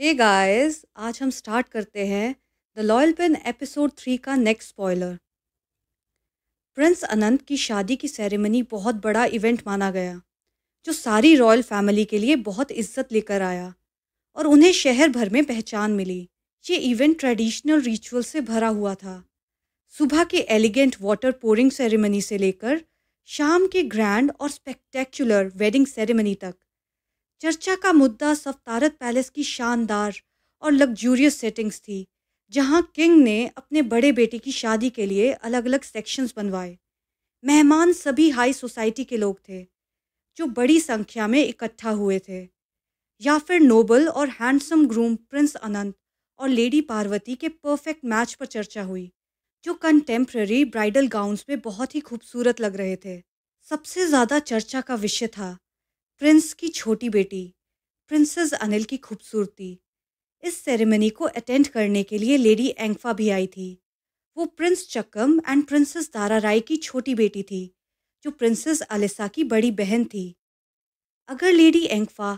हे hey guys आज हम start करते हैं the loyal pen episode three का नेक्स्ट स्पॉयलर प्रिंस अनंत की शादी की सेरेमनी बहुत बड़ा इवेंट माना गया जो सारी रॉयल फैमिली के लिए बहुत इज्जत लेकर आया और उन्हें शहर भर में पहचान मिली ये इवेंट ट्रेडिशनल रिचुअल से भरा हुआ था सुबह के एलिगेंट वाटर पोरिंग सेरेमनी से लेकर शाम के ग्रैंड और स्पेक्टेकुलर वेडिंग सेरेमनी तक चर्चा का मुद्दा सफ्तारत पैलेस की शानदार और लग्जूरियस सेटिंग्स थी जहां किंग ने अपने बड़े बेटे की शादी के लिए अलग अलग सेक्शंस बनवाए मेहमान सभी हाई सोसाइटी के लोग थे जो बड़ी संख्या में इकट्ठा हुए थे या फिर नोबल और हैंडसम ग्रूम प्रिंस अनंत और लेडी पार्वती के परफेक्ट मैच पर चर्चा हुई जो कंटेम्प्रेरी ब्राइडल गाउन्स में बहुत ही खूबसूरत लग रहे थे सबसे ज़्यादा चर्चा का विषय था प्रिंस की छोटी बेटी प्रिंसेस अनिल की खूबसूरती इस सेरेमनी को अटेंड करने के लिए लेडी एंगफा भी आई थी वो प्रिंस चक्कम एंड प्रिंसेस दारा राय की छोटी बेटी थी जो प्रिंसेस अलिसा की बड़ी बहन थी अगर लेडी एंगफा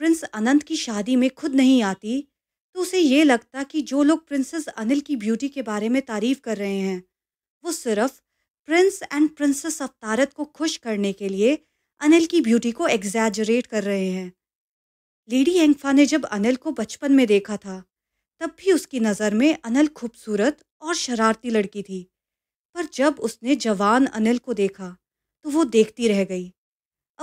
प्रिंस अनंत की शादी में खुद नहीं आती तो उसे ये लगता कि जो लोग प्रिंसेस अनिल की ब्यूटी के बारे में तारीफ कर रहे हैं वो सिर्फ प्रिंस एंड प्रिंसेस अवतारत को खुश करने के लिए अनिल की ब्यूटी को एग्जैजरेट कर रहे हैं लेडी एंगफा ने जब अनिल को बचपन में देखा था तब भी उसकी नज़र में अनिल खूबसूरत और शरारती लड़की थी पर जब उसने जवान अनिल को देखा तो वो देखती रह गई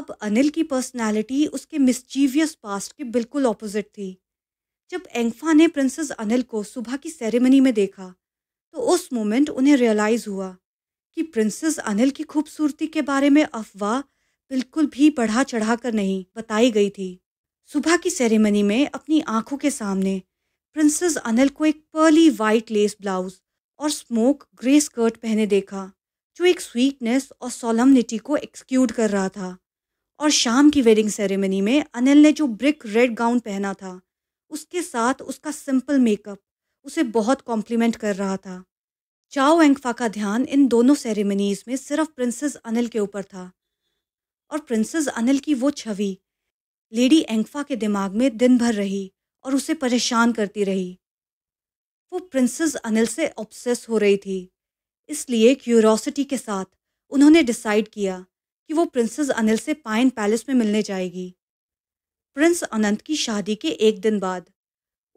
अब अनिल की पर्सनालिटी उसके मिसचीवियस पास्ट के बिल्कुल ऑपोजिट थी जब एंगफा ने प्रिंसेस अनिल को सुबह की सेरेमनी में देखा तो उस मोमेंट उन्हें रियलाइज़ हुआ कि प्रिंसेस अनिल की खूबसूरती के बारे में अफवाह बिल्कुल भी बढ़ा चढ़ा कर नहीं बताई गई थी सुबह की सेरेमनी में अपनी आंखों के सामने प्रिंसेस अनिल को एक पर्ली वाइट लेस ब्लाउज और स्मोक ग्रे स्कर्ट पहने देखा जो एक स्वीटनेस और सोलमनिटी को एक्सक्यूट कर रहा था और शाम की वेडिंग सेरेमनी में अनिल ने जो ब्रिक रेड गाउन पहना था उसके साथ उसका सिंपल मेकअप उसे बहुत कॉम्प्लीमेंट कर रहा था चाओ एंगफा का ध्यान इन दोनों सेरेमनीज में सिर्फ प्रिंसेस अनिल के ऊपर था और प्रिंसेस अनिल की वो छवि लेडी एंगफा के दिमाग में दिन भर रही और उसे परेशान करती रही वो प्रिंसेस अनिल से ऑब्सेस हो रही थी इसलिए क्यूरोसिटी के साथ उन्होंने डिसाइड किया कि वो प्रिंसेस अनिल से पाइन पैलेस में मिलने जाएगी प्रिंस अनंत की शादी के एक दिन बाद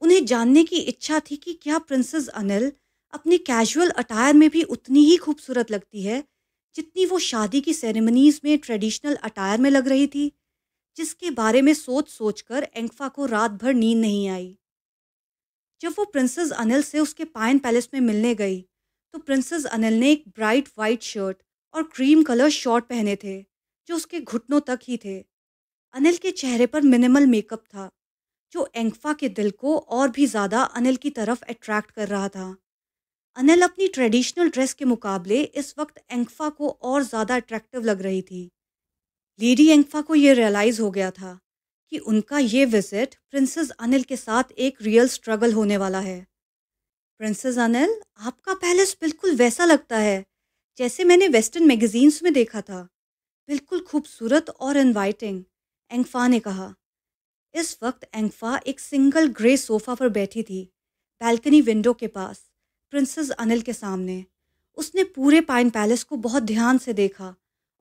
उन्हें जानने की इच्छा थी कि क्या प्रिंसेस अनिल अपने कैजुअल अटायर में भी उतनी ही खूबसूरत लगती है जितनी वो शादी की सेरेमनीज में ट्रेडिशनल अटायर में लग रही थी जिसके बारे में सोच सोच कर एंकफा को रात भर नींद नहीं आई जब वो प्रिंसेस अनिल से उसके पायन पैलेस में मिलने गई तो प्रिंसेस अनिल ने एक ब्राइट वाइट शर्ट और क्रीम कलर शॉर्ट पहने थे जो उसके घुटनों तक ही थे अनिल के चेहरे पर मिनिमल मेकअप था जो एंकफा के दिल को और भी ज़्यादा अनिल की तरफ अट्रैक्ट कर रहा था अनिल अपनी ट्रेडिशनल ड्रेस के मुकाबले इस वक्त एंकफा को और ज़्यादा अट्रैक्टिव लग रही थी लेडी एंकफा को यह रियलाइज़ हो गया था कि उनका ये विज़िट प्रिंसेस अनिल के साथ एक रियल स्ट्रगल होने वाला है प्रिंसेस अनिल आपका पैलेस बिल्कुल वैसा लगता है जैसे मैंने वेस्टर्न मैगजीन्स में देखा था बिल्कुल खूबसूरत और इनवाइटिंग एंगफा ने कहा इस वक्त एंगफा एक सिंगल ग्रे सोफ़ा पर बैठी थी बैल्कनी विंडो के पास प्रिंसेस अनिल के सामने उसने पूरे पाइन पैलेस को बहुत ध्यान से देखा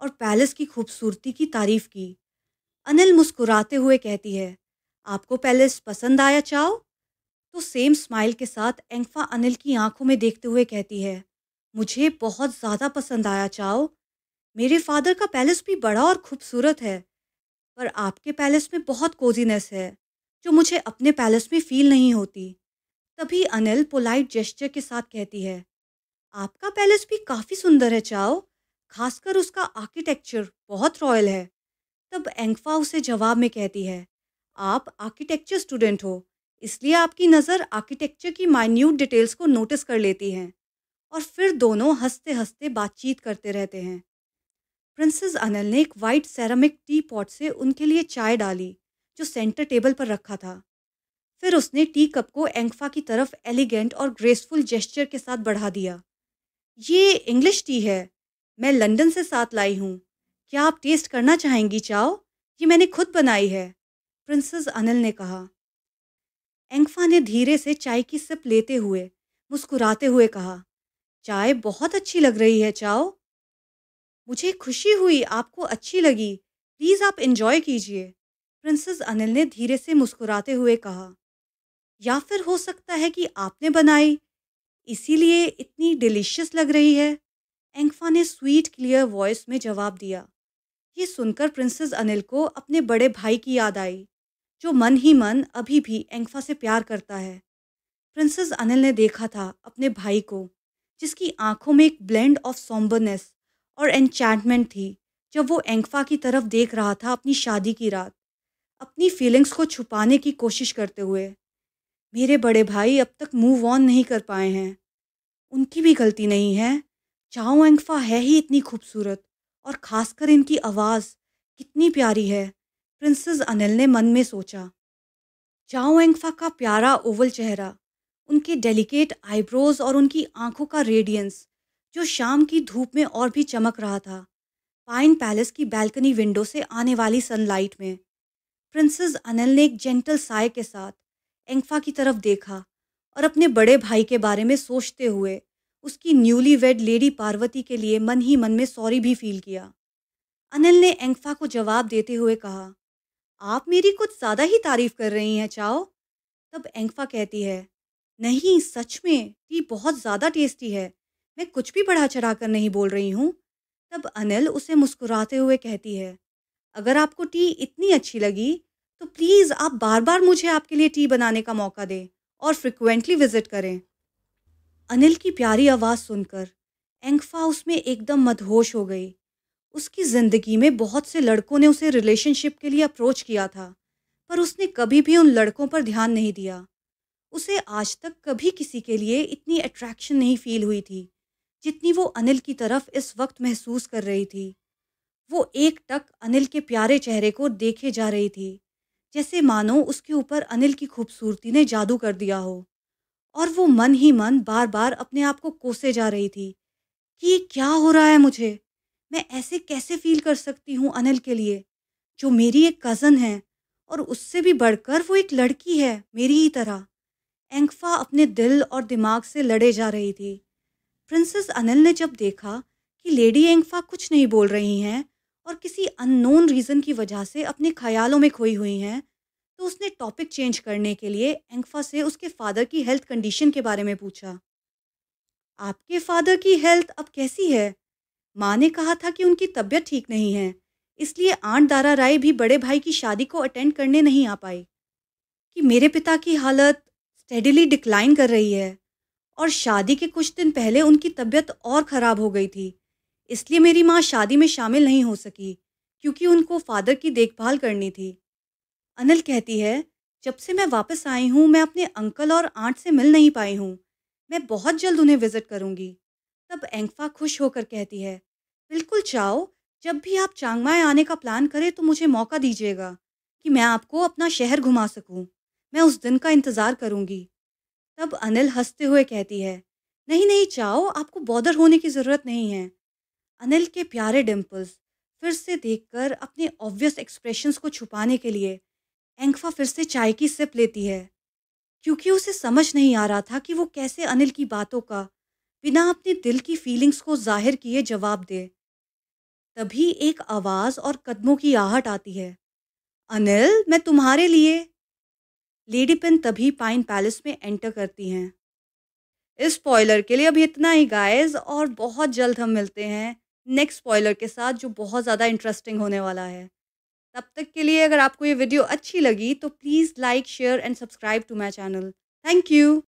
और पैलेस की खूबसूरती की तारीफ की अनिल मुस्कुराते हुए कहती है आपको पैलेस पसंद आया चाओ तो सेम स्माइल के साथ एंगफा अनिल की आंखों में देखते हुए कहती है मुझे बहुत ज़्यादा पसंद आया चाओ मेरे फादर का पैलेस भी बड़ा और खूबसूरत है पर आपके पैलेस में बहुत कोजीनेस है जो मुझे अपने पैलेस में फील नहीं होती तभी अनिल पोलाइट जेस्टर के साथ कहती है आपका पैलेस भी काफ़ी सुंदर है चाओ खासकर उसका आर्किटेक्चर बहुत रॉयल है तब एंगफा उसे जवाब में कहती है आप आर्किटेक्चर स्टूडेंट हो इसलिए आपकी नज़र आर्किटेक्चर की माइन्यूट डिटेल्स को नोटिस कर लेती हैं और फिर दोनों हंसते हंसते बातचीत करते रहते हैं प्रिंसेस अनिल ने एक वाइट सेरामिक टी पॉट से उनके लिए चाय डाली जो सेंटर टेबल पर रखा था फिर उसने टी कप को एंकफा की तरफ एलिगेंट और ग्रेसफुल जेस्चर के साथ बढ़ा दिया ये इंग्लिश टी है मैं लंदन से साथ लाई हूँ क्या आप टेस्ट करना चाहेंगी चाओ ये मैंने खुद बनाई है प्रिंसेस अनिल ने कहा एंकफा ने धीरे से चाय की सिप लेते हुए मुस्कुराते हुए कहा चाय बहुत अच्छी लग रही है चाओ मुझे खुशी हुई आपको अच्छी लगी प्लीज़ आप इन्जॉय कीजिए प्रिंसेस अनिल ने धीरे से मुस्कुराते हुए कहा या फिर हो सकता है कि आपने बनाई इसीलिए इतनी डिलीशियस लग रही है एंगफा ने स्वीट क्लियर वॉइस में जवाब दिया ये सुनकर प्रिंसेस अनिल को अपने बड़े भाई की याद आई जो मन ही मन अभी भी एंगफा से प्यार करता है प्रिंसेस अनिल ने देखा था अपने भाई को जिसकी आंखों में एक ब्लेंड ऑफ सॉम्बरनेस और एन्चैंटमेंट थी जब वो एंगफा की तरफ देख रहा था अपनी शादी की रात अपनी फीलिंग्स को छुपाने की कोशिश करते हुए मेरे बड़े भाई अब तक मूव ऑन नहीं कर पाए हैं उनकी भी गलती नहीं है चाओ एंगफा है ही इतनी खूबसूरत और ख़ासकर इनकी आवाज़ कितनी प्यारी है प्रिंसेस अनिल ने मन में सोचा चाओ एंगफा का प्यारा ओवल चेहरा उनके डेलिकेट आईब्रोज और उनकी आंखों का रेडियंस जो शाम की धूप में और भी चमक रहा था पाइन पैलेस की बैल्कनी विंडो से आने वाली सनलाइट में प्रिंसेस अनिल ने एक जेंटल साय के साथ एंगफा की तरफ देखा और अपने बड़े भाई के बारे में सोचते हुए उसकी न्यूली वेड लेडी पार्वती के लिए मन ही मन में सॉरी भी फील किया अनिल ने एंगफा को जवाब देते हुए कहा आप मेरी कुछ ज़्यादा ही तारीफ कर रही हैं चाओ तब एंगफा कहती है नहीं सच में टी बहुत ज़्यादा टेस्टी है मैं कुछ भी बढ़ा चढ़ा कर नहीं बोल रही हूँ तब अनिल उसे मुस्कुराते हुए कहती है अगर आपको टी इतनी अच्छी लगी तो प्लीज़ आप बार बार मुझे आपके लिए टी बनाने का मौका दें और फ्रिक्वेंटली विज़िट करें अनिल की प्यारी आवाज़ सुनकर एंकफा उसमें एकदम मदहोश हो गई उसकी ज़िंदगी में बहुत से लड़कों ने उसे रिलेशनशिप के लिए अप्रोच किया था पर उसने कभी भी उन लड़कों पर ध्यान नहीं दिया उसे आज तक कभी किसी के लिए इतनी अट्रैक्शन नहीं फील हुई थी जितनी वो अनिल की तरफ इस वक्त महसूस कर रही थी वो एक टक अनिल के प्यारे चेहरे को देखे जा रही थी जैसे मानो उसके ऊपर अनिल की खूबसूरती ने जादू कर दिया हो और वो मन ही मन बार बार अपने आप को कोसे जा रही थी कि ये क्या हो रहा है मुझे मैं ऐसे कैसे फील कर सकती हूँ अनिल के लिए जो मेरी एक कज़न है और उससे भी बढ़कर वो एक लड़की है मेरी ही तरह एंकफा अपने दिल और दिमाग से लड़े जा रही थी प्रिंसेस अनिल ने जब देखा कि लेडी एंकफा कुछ नहीं बोल रही हैं और किसी अननोन रीज़न की वजह से अपने ख्यालों में खोई हुई हैं तो उसने टॉपिक चेंज करने के लिए एंगफा से उसके फादर की हेल्थ कंडीशन के बारे में पूछा आपके फादर की हेल्थ अब कैसी है माँ ने कहा था कि उनकी तबीयत ठीक नहीं है इसलिए आंट दारा राय भी बड़े भाई की शादी को अटेंड करने नहीं आ पाई कि मेरे पिता की हालत स्टेडिली डिक्लाइन कर रही है और शादी के कुछ दिन पहले उनकी तबीयत और ख़राब हो गई थी इसलिए मेरी माँ शादी में शामिल नहीं हो सकी क्योंकि उनको फादर की देखभाल करनी थी अनिल कहती है जब से मैं वापस आई हूँ मैं अपने अंकल और आंट से मिल नहीं पाई हूँ मैं बहुत जल्द उन्हें विज़िट करूँगी तब एंकफा खुश होकर कहती है बिल्कुल चाहो जब भी आप चांगमाए आने का प्लान करें तो मुझे मौका दीजिएगा कि मैं आपको अपना शहर घुमा सकूं। मैं उस दिन का इंतज़ार करूंगी। तब अनिल हंसते हुए कहती है नहीं नहीं चाहो आपको बॉदर होने की ज़रूरत नहीं है अनिल के प्यारे डिम्पल्स फिर से देखकर अपने ऑब्वियस एक्सप्रेशंस को छुपाने के लिए एंकफा फिर से चाय की सिप लेती है क्योंकि उसे समझ नहीं आ रहा था कि वो कैसे अनिल की बातों का बिना अपने दिल की फीलिंग्स को जाहिर किए जवाब दे तभी एक आवाज़ और कदमों की आहट आती है अनिल मैं तुम्हारे लिए लेडी पिन तभी पाइन पैलेस में एंटर करती हैं इस स्पॉइलर के लिए अभी इतना ही गाइस और बहुत जल्द हम मिलते हैं नेक्स्ट स्पॉयलर के साथ जो बहुत ज़्यादा इंटरेस्टिंग होने वाला है तब तक के लिए अगर आपको ये वीडियो अच्छी लगी तो please like share and subscribe to my channel thank you